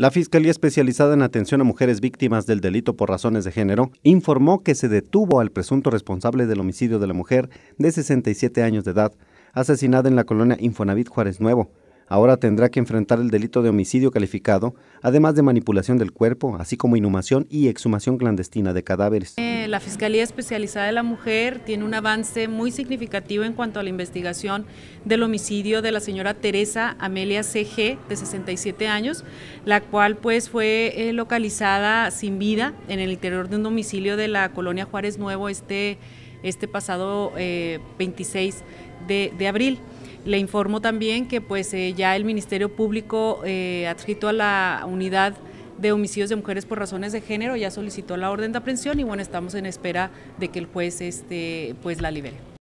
La Fiscalía Especializada en Atención a Mujeres Víctimas del Delito por Razones de Género informó que se detuvo al presunto responsable del homicidio de la mujer de 67 años de edad, asesinada en la colonia Infonavit Juárez Nuevo, Ahora tendrá que enfrentar el delito de homicidio calificado, además de manipulación del cuerpo, así como inhumación y exhumación clandestina de cadáveres. Eh, la Fiscalía Especializada de la Mujer tiene un avance muy significativo en cuanto a la investigación del homicidio de la señora Teresa Amelia CG, de 67 años, la cual pues fue eh, localizada sin vida en el interior de un domicilio de la colonia Juárez Nuevo este, este pasado 26 eh, de abril. Le informo también que pues eh, ya el Ministerio Público eh, adscrito a la unidad de homicidios de mujeres por razones de género ya solicitó la orden de aprehensión y bueno, estamos en espera de que el juez este, pues la libere.